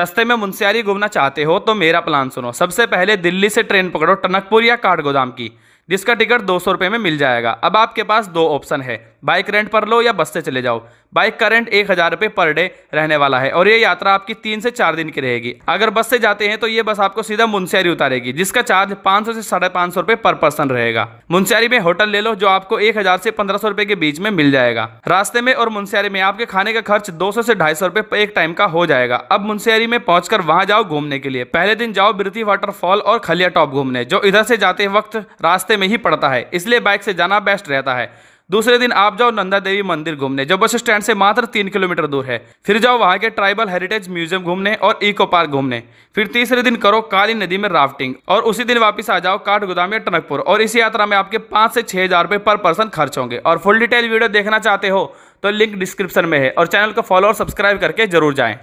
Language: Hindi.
सस्ते में मुंशियारी घूमना चाहते हो तो मेरा प्लान सुनो सबसे पहले दिल्ली से ट्रेन पकड़ो टनकपुर या काठगोदाम की जिसका टिकट दो सौ रुपये में मिल जाएगा अब आपके पास दो ऑप्शन है बाइक रेंट पर लो या बस से चले जाओ बाइक का रेंट एक हज़ार रुपये पर डे रहने वाला है और ये यात्रा आपकी तीन से चार दिन की रहेगी अगर बस से जाते हैं तो ये बस आपको सीधा मुंशियारी उतारेगी जिसका चार्ज पाँच सौ से साढ़े पाँच सौ पर पर्सन रहेगा मुंशियारी में होटल ले लो जो आपको एक हज़ार से पंद्रह सौ के बीच में मिल जाएगा रास्ते में और मुंशियारी में आपके खाने का खर्च दो सौ से ढाई सौ एक टाइम का हो जाएगा अब मुंशियारी में पहुंचकर कर जाओ घूमने के लिए पहले दिन जाओ बिरती वाटरफॉल और खलिया टॉप घूमने जो इधर से जाते वक्त रास्ते में ही पड़ता है इसलिए बाइक से जाना बेस्ट रहता है दूसरे दिन आप जाओ नंदा देवी मंदिर घूमने जो बस स्टैंड से मात्र तीन किलोमीटर दूर है फिर जाओ वहाँ के ट्राइबल हेरिटेज म्यूजियम घूमने और इको पार्क घूमने फिर तीसरे दिन करो काली नदी में राफ्टिंग और उसी दिन वापस आ जाओ काठ गोदाम या टनकपुर और इसी यात्रा में आपके पाँच से छः हज़ार पर पर्सन खर्च होंगे और फुल डिटेल वीडियो देखना चाहते हो तो लिंक डिस्क्रिप्शन में है और चैनल को फॉलो और सब्सक्राइब करके जरूर जाएँ